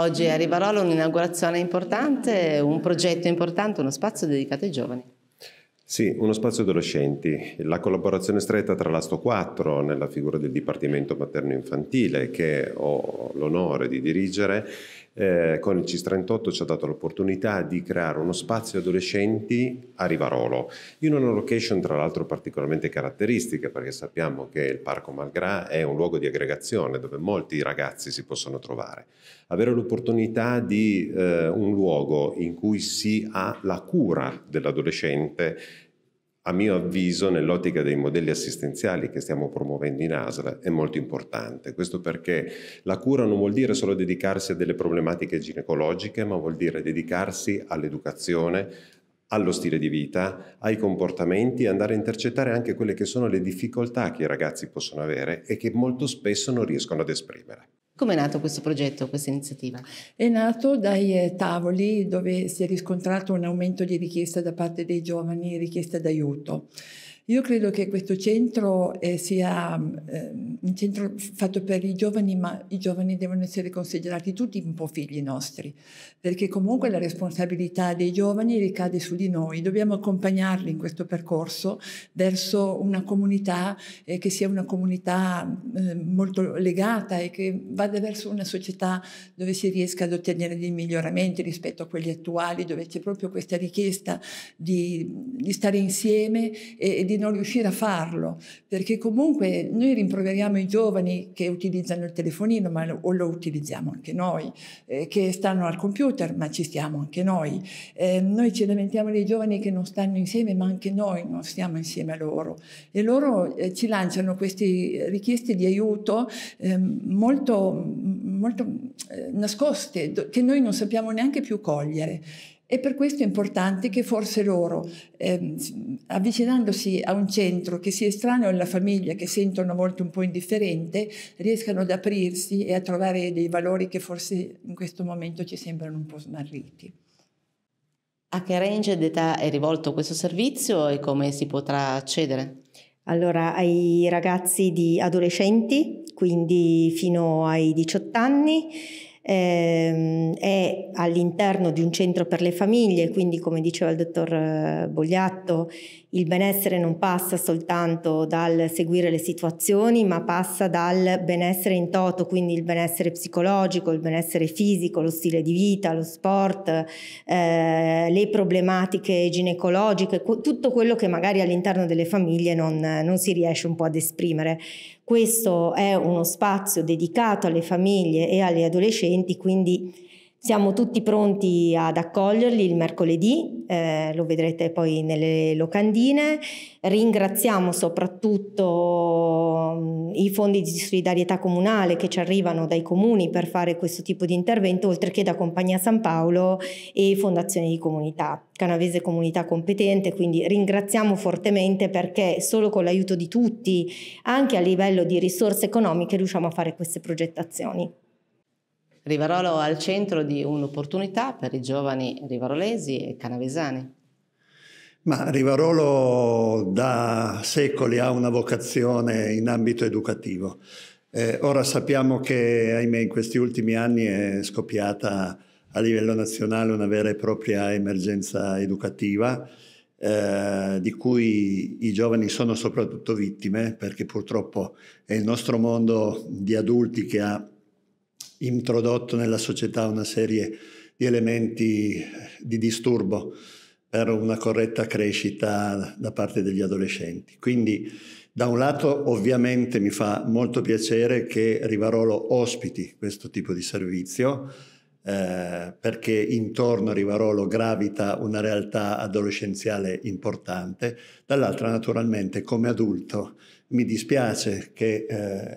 Oggi a Rivarolo un'inaugurazione importante, un progetto importante, uno spazio dedicato ai giovani. Sì, uno spazio adolescenti. La collaborazione stretta tra l'Asto 4 nella figura del Dipartimento Materno Infantile che ho l'onore di dirigere eh, con il CIS38 ci ha dato l'opportunità di creare uno spazio adolescenti a Rivarolo, in una location tra l'altro particolarmente caratteristica perché sappiamo che il Parco Malgrà è un luogo di aggregazione dove molti ragazzi si possono trovare. Avere l'opportunità di eh, un luogo in cui si ha la cura dell'adolescente a mio avviso, nell'ottica dei modelli assistenziali che stiamo promuovendo in ASL, è molto importante. Questo perché la cura non vuol dire solo dedicarsi a delle problematiche ginecologiche, ma vuol dire dedicarsi all'educazione, allo stile di vita, ai comportamenti e andare a intercettare anche quelle che sono le difficoltà che i ragazzi possono avere e che molto spesso non riescono ad esprimere. Come è nato questo progetto, questa iniziativa? È nato dai eh, tavoli dove si è riscontrato un aumento di richiesta da parte dei giovani, richiesta d'aiuto. Io credo che questo centro eh, sia eh, un centro fatto per i giovani, ma i giovani devono essere considerati tutti un po' figli nostri, perché comunque la responsabilità dei giovani ricade su di noi. Dobbiamo accompagnarli in questo percorso verso una comunità eh, che sia una comunità ehm, molto legata e che vada verso una società dove si riesca ad ottenere dei miglioramenti rispetto a quelli attuali, dove c'è proprio questa richiesta di, di stare insieme e, e di non riuscire a farlo, perché comunque noi rimproveriamo i giovani che utilizzano il telefonino, ma lo, lo utilizziamo anche noi, eh, che stanno al computer, ma ci stiamo anche noi. Eh, noi ci lamentiamo dei giovani che non stanno insieme, ma anche noi non stiamo insieme a loro. E loro eh, ci lanciano queste richieste di aiuto ehm, molto, molto eh, nascoste, che noi non sappiamo neanche più cogliere. E per questo è importante che forse loro, eh, avvicinandosi a un centro che sia estraneo alla famiglia, che sentono molto un po' indifferente, riescano ad aprirsi e a trovare dei valori che forse in questo momento ci sembrano un po' smarriti. A che range d'età è rivolto questo servizio e come si potrà accedere? Allora, ai ragazzi di adolescenti, quindi fino ai 18 anni, Ehm, è all'interno di un centro per le famiglie, quindi come diceva il dottor eh, Bogliatto, il benessere non passa soltanto dal seguire le situazioni, ma passa dal benessere in toto, quindi il benessere psicologico, il benessere fisico, lo stile di vita, lo sport, eh, le problematiche ginecologiche, tutto quello che magari all'interno delle famiglie non, non si riesce un po' ad esprimere. Questo è uno spazio dedicato alle famiglie e agli adolescenti, quindi siamo tutti pronti ad accoglierli il mercoledì, eh, lo vedrete poi nelle locandine. Ringraziamo soprattutto mm, i fondi di solidarietà comunale che ci arrivano dai comuni per fare questo tipo di intervento, oltre che da Compagnia San Paolo e Fondazione di Comunità, Canavese Comunità Competente, quindi ringraziamo fortemente perché solo con l'aiuto di tutti, anche a livello di risorse economiche, riusciamo a fare queste progettazioni. Rivarolo al centro di un'opportunità per i giovani rivarolesi e canavesani. Ma Rivarolo da secoli ha una vocazione in ambito educativo. Eh, ora sappiamo che, ahimè, in questi ultimi anni è scoppiata a livello nazionale una vera e propria emergenza educativa eh, di cui i giovani sono soprattutto vittime perché purtroppo è il nostro mondo di adulti che ha introdotto nella società una serie di elementi di disturbo per una corretta crescita da parte degli adolescenti. Quindi da un lato ovviamente mi fa molto piacere che Rivarolo ospiti questo tipo di servizio, eh, perché intorno a Rivarolo gravita una realtà adolescenziale importante, dall'altra naturalmente come adulto mi dispiace che eh,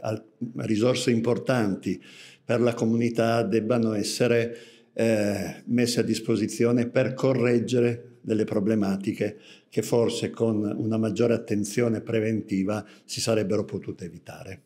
risorse importanti per la comunità debbano essere eh, messe a disposizione per correggere delle problematiche che forse con una maggiore attenzione preventiva si sarebbero potute evitare.